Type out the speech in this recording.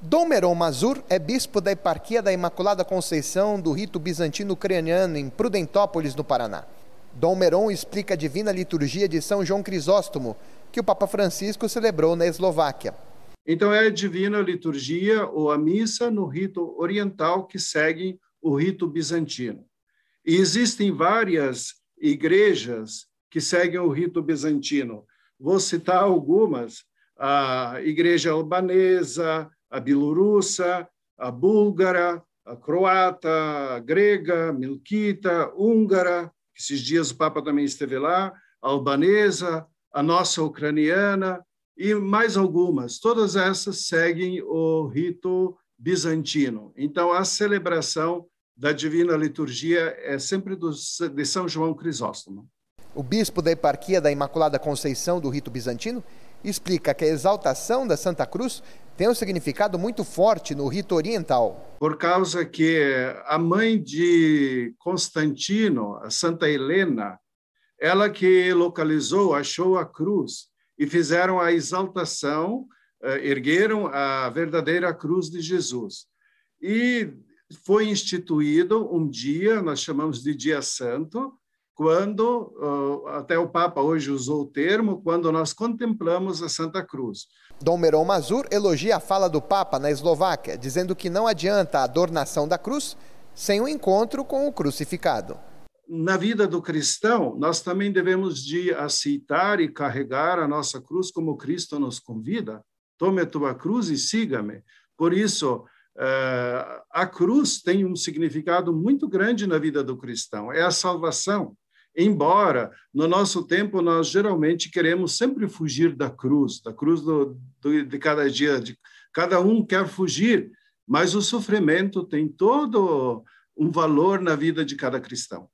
Dom Meron Mazur é bispo da eparquia da Imaculada Conceição do rito bizantino-ucraniano em Prudentópolis, no Paraná. Dom Meron explica a divina liturgia de São João Crisóstomo, que o Papa Francisco celebrou na Eslováquia. Então, é a divina liturgia ou a missa no rito oriental que segue o rito bizantino. E existem várias igrejas que seguem o rito bizantino. Vou citar algumas: a Igreja Albanesa, a bielorrussa, a búlgara, a croata, a grega, melquita, húngara, esses dias o Papa também esteve lá, a albanesa, a nossa ucraniana e mais algumas. Todas essas seguem o rito bizantino. Então, a celebração da Divina Liturgia é sempre do, de São João Crisóstomo. O bispo da eparquia da Imaculada Conceição do rito bizantino explica que a exaltação da Santa Cruz tem um significado muito forte no rito oriental. Por causa que a mãe de Constantino, a Santa Helena, ela que localizou, achou a cruz e fizeram a exaltação, eh, ergueram a verdadeira cruz de Jesus. E foi instituído um dia, nós chamamos de Dia Santo, quando, até o Papa hoje usou o termo, quando nós contemplamos a Santa Cruz. Dom Meron Mazur elogia a fala do Papa na Eslováquia, dizendo que não adianta a adornação da cruz sem o um encontro com o crucificado. Na vida do cristão, nós também devemos de aceitar e carregar a nossa cruz como Cristo nos convida. Tome a tua cruz e siga-me. Por isso, é, a cruz tem um significado muito grande na vida do cristão, é a salvação. Embora no nosso tempo nós geralmente queremos sempre fugir da cruz, da cruz do, do, de cada dia, de, cada um quer fugir, mas o sofrimento tem todo um valor na vida de cada cristão.